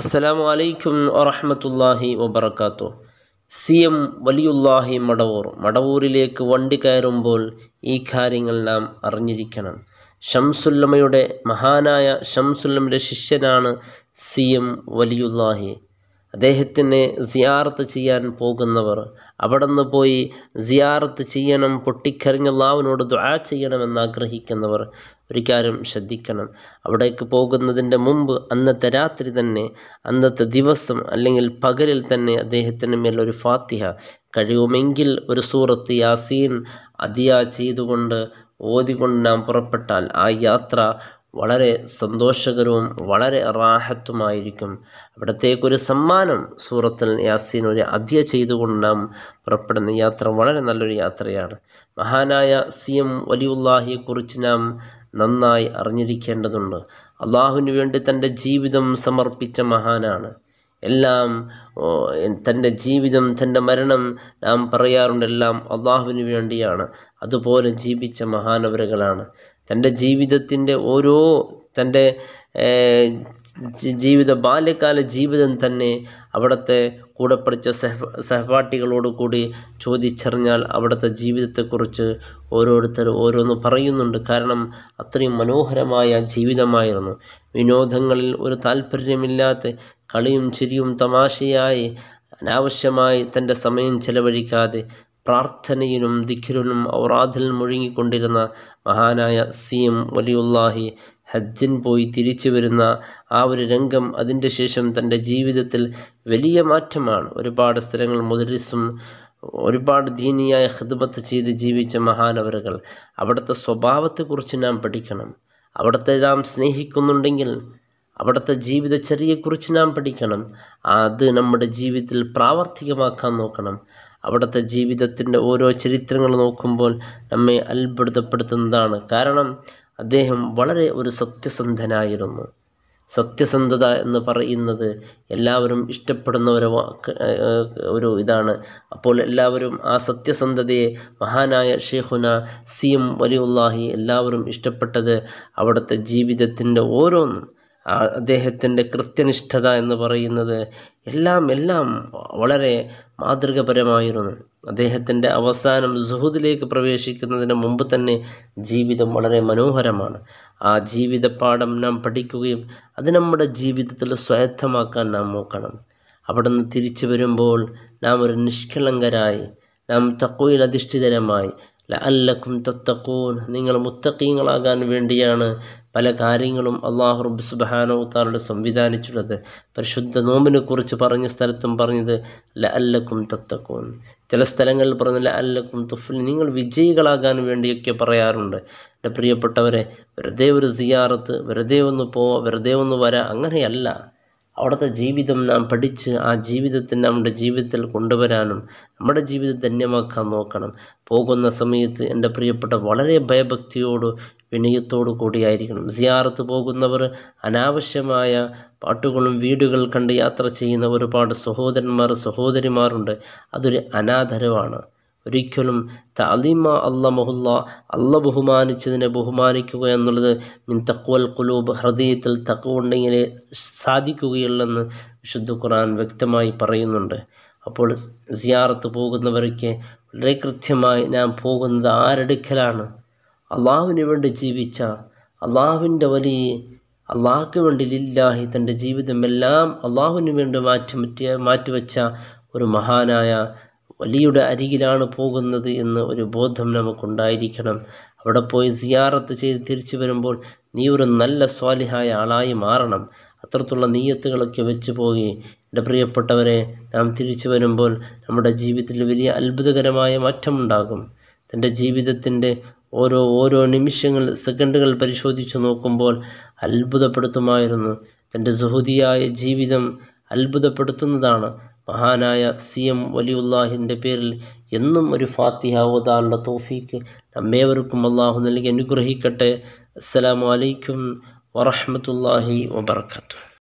അസ്സലാമു അലൈക്കും വറഹമത്തല്ലാഹി വബർക്കാത്തു സി എം വലിയുല്ലാഹി മടവൂർ മടവൂരിലേക്ക് വണ്ടി കയറുമ്പോൾ ഈ കാര്യങ്ങൾ നാം അറിഞ്ഞിരിക്കണം ഷംസുല്ലമയുടെ മഹാനായ ഷംസുല്ലമയുടെ ശിഷ്യനാണ് സി എം വലിയുല്ലാഹി അദ്ദേഹത്തിനെ സിയാറത്ത് ചെയ്യാൻ പോകുന്നവർ നിന്ന് പോയി സിയാറത്ത് ചെയ്യണം പൊട്ടിക്കരഞ്ഞ ലാവിനോട് ദുആ ചെയ്യണമെന്ന് ആഗ്രഹിക്കുന്നവർ ഒരു കാര്യം ശ്രദ്ധിക്കണം അവിടേക്ക് പോകുന്നതിൻ്റെ മുമ്പ് അന്നത്തെ രാത്രി തന്നെ അന്നത്തെ ദിവസം അല്ലെങ്കിൽ പകലിൽ തന്നെ അദ്ദേഹത്തിന് മേലൊരു ഒരു ഫാത്തിഹ കഴിയുമെങ്കിൽ ഒരു സൂറത്ത് യാസീൻ അതിയ ചെയ്തുകൊണ്ട് ഓതികൊണ്ട് നാം പുറപ്പെട്ടാൽ ആ യാത്ര വളരെ സന്തോഷകരവും വളരെ റാഹത്തുമായിരിക്കും അവിടത്തേക്കൊരു സമ്മാനം സൂറത്തിൽ യാസീൻ ഒരു അധ്യ ചെയ്തുകൊണ്ടാം പുറപ്പെടുന്ന യാത്ര വളരെ നല്ലൊരു യാത്രയാണ് മഹാനായ സി എം വലിയുല്ലാഹിയെക്കുറിച്ച് നാം നന്നായി അറിഞ്ഞിരിക്കേണ്ടതുണ്ട് അള്ളാഹുവിന് വേണ്ടി തൻ്റെ ജീവിതം സമർപ്പിച്ച മഹാനാണ് എല്ലാം തൻ്റെ ജീവിതം തൻ്റെ മരണം നാം പറയാറുണ്ടെല്ലാം അള്ളാഹുവിന് വേണ്ടിയാണ് അതുപോലെ ജീവിച്ച മഹാനവരകളാണ് തൻ്റെ ജീവിതത്തിൻ്റെ ഓരോ തൻ്റെ ജീവിത ബാല്യകാല ജീവിതം തന്നെ അവിടുത്തെ കൂടെ പഠിച്ച സഹ സഹപാഠികളോട് കൂടി ചോദിച്ചറിഞ്ഞാൽ അവിടുത്തെ ജീവിതത്തെക്കുറിച്ച് ഓരോരുത്തർ ഓരോന്ന് പറയുന്നുണ്ട് കാരണം അത്രയും മനോഹരമായ ജീവിതമായിരുന്നു വിനോദങ്ങളിൽ ഒരു താല്പര്യമില്ലാത്ത കളിയും ചിരിയും തമാശയായി അനാവശ്യമായി തൻ്റെ സമയം ചെലവഴിക്കാതെ പ്രാർത്ഥനയിലും ദിഖിരിനും ഔറാദിൽ മുഴുങ്ങിക്കൊണ്ടിരുന്ന മഹാനായ സി എം വലിയുല്ലാഹി ഹജ്ജിൻ പോയി തിരിച്ചു വരുന്ന ആ ഒരു രംഗം അതിൻ്റെ ശേഷം തൻ്റെ ജീവിതത്തിൽ വലിയ മാറ്റമാണ് ഒരുപാട് സ്ഥലങ്ങൾ മുദരിസും ഒരുപാട് ദീനിയായ ഹിദ്മത്ത് ചെയ്ത് ജീവിച്ച മഹാനവറുകൾ അവിടുത്തെ സ്വഭാവത്തെക്കുറിച്ച് നാം പഠിക്കണം അവിടുത്തെ നാം സ്നേഹിക്കുന്നുണ്ടെങ്കിൽ അവിടുത്തെ ജീവിതചര്യയെക്കുറിച്ച് നാം പഠിക്കണം അത് നമ്മുടെ ജീവിതത്തിൽ പ്രാവർത്തികമാക്കാൻ നോക്കണം അവിടുത്തെ ജീവിതത്തിൻ്റെ ഓരോ ചരിത്രങ്ങൾ നോക്കുമ്പോൾ നമ്മെ അത്ഭുതപ്പെടുത്തുന്നതാണ് കാരണം അദ്ദേഹം വളരെ ഒരു സത്യസന്ധനായിരുന്നു സത്യസന്ധത എന്ന് പറയുന്നത് എല്ലാവരും ഇഷ്ടപ്പെടുന്ന ഒരു ഒരു ഇതാണ് അപ്പോൾ എല്ലാവരും ആ സത്യസന്ധതയെ മഹാനായ ഷെയ്ഖുന സി എം വലിയുല്ലാഹി എല്ലാവരും ഇഷ്ടപ്പെട്ടത് അവിടുത്തെ ജീവിതത്തിൻ്റെ ഓരോന്നും അദ്ദേഹത്തിൻ്റെ കൃത്യനിഷ്ഠത എന്ന് പറയുന്നത് എല്ലാം എല്ലാം വളരെ മാതൃകപരമായിരുന്നു അദ്ദേഹത്തിൻ്റെ അവസാനം സുഹൂദിലേക്ക് പ്രവേശിക്കുന്നതിന് മുമ്പ് തന്നെ ജീവിതം വളരെ മനോഹരമാണ് ആ ജീവിതപാഠം നാം പഠിക്കുകയും അത് നമ്മുടെ ജീവിതത്തിൽ സ്വായത്തമാക്കാൻ നാം നോക്കണം അവിടെ നിന്ന് തിരിച്ചു വരുമ്പോൾ നാം ഒരു നിഷ്കളങ്കരായി നാം തക്കോയിൽ അധിഷ്ഠിതരമായി ലഅല്ലക്കും തത്തക്കൂൻ നിങ്ങൾ മുത്തക്കീങ്ങളാകാൻ വേണ്ടിയാണ് പല കാര്യങ്ങളും അള്ളാഹു റബ്ബ് സുബാനോ താനോട് സംവിധാനിച്ചുള്ളത് പരിശുദ്ധ നോമ്പിനെ കുറിച്ച് പറഞ്ഞ സ്ഥലത്തും പറഞ്ഞത് ലഅല്ലക്കും തത്തക്കൂൻ ചില സ്ഥലങ്ങളിൽ പറഞ്ഞ ലഅല്ലക്കും തുഫുൽ നിങ്ങൾ വിജയികളാകാൻ വേണ്ടിയൊക്കെ പറയാറുണ്ട് എൻ്റെ പ്രിയപ്പെട്ടവരെ വെറുതെ ഒരു സിയാറത്ത് വെറുതെ ഒന്ന് പോവുക വെറുതെ ഒന്ന് വരാ അങ്ങനെയല്ല അവിടുത്തെ ജീവിതം നാം പഠിച്ച് ആ ജീവിതത്തെ നമ്മുടെ ജീവിതത്തിൽ കൊണ്ടുവരാനും നമ്മുടെ ജീവിതം ധന്യമാക്കാൻ നോക്കണം പോകുന്ന സമയത്ത് എൻ്റെ പ്രിയപ്പെട്ട വളരെ ഭയഭക്തിയോട് വിനയത്തോടു കൂടിയായിരിക്കണം സിയാറത്ത് പോകുന്നവർ അനാവശ്യമായ പാട്ടുകളും വീടുകൾ കണ്ട് യാത്ര ചെയ്യുന്ന ഒരുപാട് സഹോദരന്മാർ സഹോദരിമാരുണ്ട് അതൊരു അനാദരവാണ് ഒരിക്കലും തലീമ അള്ളമഹുല്ല അള്ള ബഹുമാനിച്ചതിനെ ബഹുമാനിക്കുക എന്നുള്ളത് മിൻ തക്കുവൽ കുലൂബ് ഹൃദയത്തിൽ തക്കവ ഉണ്ടെങ്കിലേ സാധിക്കുകയുള്ളെന്ന് വിശുദ്ധ ഖുർആൻ വ്യക്തമായി പറയുന്നുണ്ട് അപ്പോൾ സിയാറത്ത് പോകുന്നവരൊക്കെ വളരെ കൃത്യമായി ഞാൻ പോകുന്നത് ആരെടുക്കലാണ് അള്ളാഹുവിന് വേണ്ടി ജീവിച്ച അള്ളാഹുവിൻ്റെ വലിയ അള്ളാഹ്ക്ക് വേണ്ടി ലില്ലാഹി തൻ്റെ ജീവിതമെല്ലാം അള്ളാഹുവിന് വേണ്ടി മാറ്റി മാറ്റിവെച്ച ഒരു മഹാനായ വലിയുടെ അരികിലാണ് പോകുന്നത് എന്ന് ഒരു ബോധം നമുക്കുണ്ടായിരിക്കണം അവിടെ പോയി സിയാറത്ത് ചെയ്ത് തിരിച്ചു വരുമ്പോൾ നീ ഒരു നല്ല സ്വാലിഹായ ആളായി മാറണം അത്രത്തുള്ള നീയത്തുകളൊക്കെ വെച്ച് പോകെ എൻ്റെ പ്രിയപ്പെട്ടവരെ നാം തിരിച്ചു വരുമ്പോൾ നമ്മുടെ ജീവിതത്തിൽ വലിയ അത്ഭുതകരമായ മാറ്റമുണ്ടാകും തൻ്റെ ജീവിതത്തിൻ്റെ ഓരോ ഓരോ നിമിഷങ്ങൾ സെക്കൻഡുകൾ പരിശോധിച്ചു നോക്കുമ്പോൾ അത്ഭുതപ്പെടുത്തുമായിരുന്നു തൻ്റെ സുഹൃതിയായ ജീവിതം അത്ഭുതപ്പെടുത്തുന്നതാണ് മഹാനായ സി എം വലിയുല്ലാഹിൻ്റെ പേരിൽ എന്നും ഒരു ഫാത്തിഹ ഓതാനുള്ള തോഫീക്ക് നമ്മേവർക്കും അള്ളാഹു നൽകി അനുഗ്രഹിക്കട്ടെ വലൈക്കും വറഹമത്തല്ലാഹി വബർക്കാത്തു